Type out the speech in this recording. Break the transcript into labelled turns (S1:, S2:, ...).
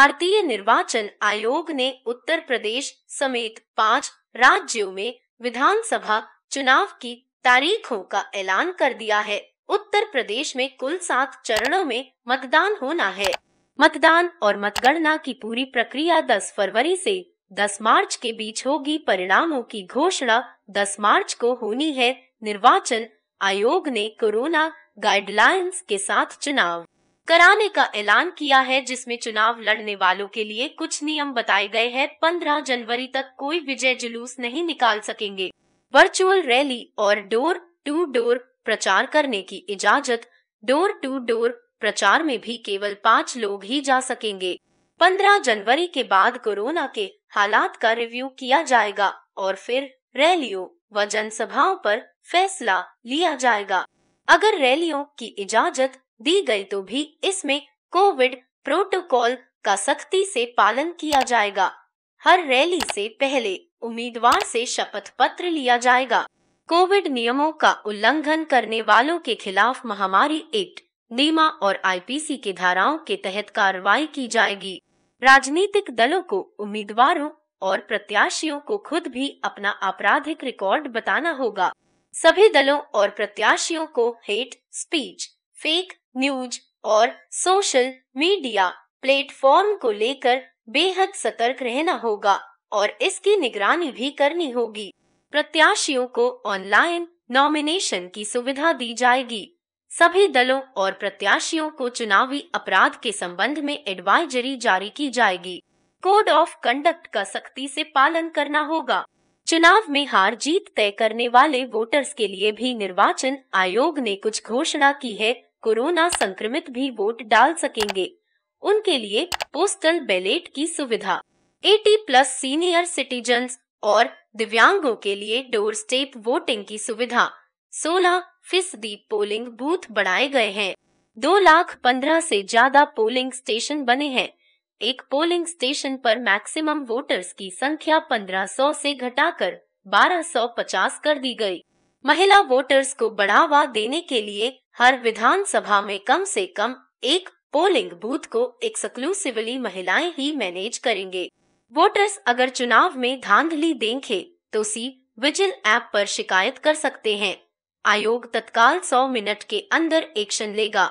S1: भारतीय निर्वाचन आयोग ने उत्तर प्रदेश समेत पांच राज्यों में विधानसभा चुनाव की तारीखों का ऐलान कर दिया है उत्तर प्रदेश में कुल सात चरणों में मतदान होना है मतदान और मतगणना की पूरी प्रक्रिया 10 फरवरी से 10 मार्च के बीच होगी परिणामों की घोषणा 10 मार्च को होनी है निर्वाचन आयोग ने कोरोना गाइडलाइंस के साथ चुनाव कराने का ऐलान किया है जिसमें चुनाव लड़ने वालों के लिए कुछ नियम बताए गए हैं पंद्रह जनवरी तक कोई विजय जुलूस नहीं निकाल सकेंगे वर्चुअल रैली और डोर टू डोर प्रचार करने की इजाजत डोर टू डोर प्रचार में भी केवल पाँच लोग ही जा सकेंगे पंद्रह जनवरी के बाद कोरोना के हालात का रिव्यू किया जाएगा और फिर रैलियों व जनसभाओं पर फैसला लिया जाएगा अगर रैलियों की इजाजत दी गई तो भी इसमें कोविड प्रोटोकॉल का सख्ती से पालन किया जाएगा हर रैली से पहले उम्मीदवार से शपथ पत्र लिया जाएगा कोविड नियमों का उल्लंघन करने वालों के खिलाफ महामारी एक्ट नीमा और आईपीसी के धाराओं के तहत कार्रवाई की जाएगी राजनीतिक दलों को उम्मीदवारों और प्रत्याशियों को खुद भी अपना आपराधिक रिकॉर्ड बताना होगा सभी दलों और प्रत्याशियों को हेट स्पीच फेक न्यूज और सोशल मीडिया प्लेटफॉर्म को लेकर बेहद सतर्क रहना होगा और इसकी निगरानी भी करनी होगी प्रत्याशियों को ऑनलाइन नॉमिनेशन की सुविधा दी जाएगी सभी दलों और प्रत्याशियों को चुनावी अपराध के संबंध में एडवाइजरी जारी की जाएगी कोड ऑफ कंडक्ट का सख्ती से पालन करना होगा चुनाव में हार जीत तय करने वाले वोटर्स के लिए भी निर्वाचन आयोग ने कुछ घोषणा की है कोरोना संक्रमित भी वोट डाल सकेंगे उनके लिए पोस्टल बैलेट की सुविधा 80 प्लस सीनियर सिटीजन और दिव्यांगों के लिए डोर स्टेप वोटिंग की सुविधा 16 फीसदी पोलिंग बूथ बनाए गए हैं दो लाख पंद्रह से ज्यादा पोलिंग स्टेशन बने हैं एक पोलिंग स्टेशन पर मैक्सिमम वोटर्स की संख्या 1500 से घटाकर 1250 कर दी गई। महिला वोटर्स को बढ़ावा देने के लिए हर विधानसभा में कम से कम एक पोलिंग बूथ को एक्सक्लूसिवली महिलाएं ही मैनेज करेंगे वोटर्स अगर चुनाव में धांधली देंगे तो सी विजिल ऐप पर शिकायत कर सकते हैं आयोग तत्काल 100 मिनट के अंदर एक्शन लेगा